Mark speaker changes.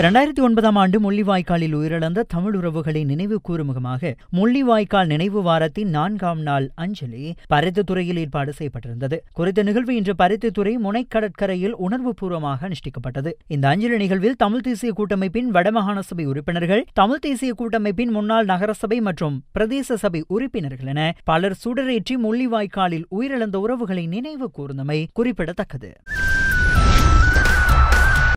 Speaker 1: இரண்டாயிரத்தி ஒன்பதாம் ஆண்டு முள்ளிவாய்க்காலில் உயிரிழந்த தமிழ் உறவுகளை நினைவு கூறும் முகமாக முள்ளிவாய்க்கால் நினைவு வாரத்தின் நான்காம் நாள் அஞ்சலி பருத்தித்துறையில் ஏற்பாடு செய்யப்பட்டிருந்தது குறித்த நிகழ்வு இன்று பருத்தித்துறை முனைக்கடற்கரையில் உணர்வுபூர்வமாக அனுஷ்டிக்கப்பட்டது இந்த அஞ்சலி நிகழ்வில் தமிழ் தேசிய கூட்டமைப்பின் வடமாகாண சபை உறுப்பினர்கள் தமிழ் தேசிய கூட்டமைப்பின் முன்னாள் நகரசபை மற்றும் பிரதேச சபை உறுப்பினர்கள் என பலர் சுடரேற்றி முள்ளிவாய்க்காலில் உயிரிழந்த உறவுகளை நினைவு கூர்ந்தமை குறிப்பிடத்தக்கது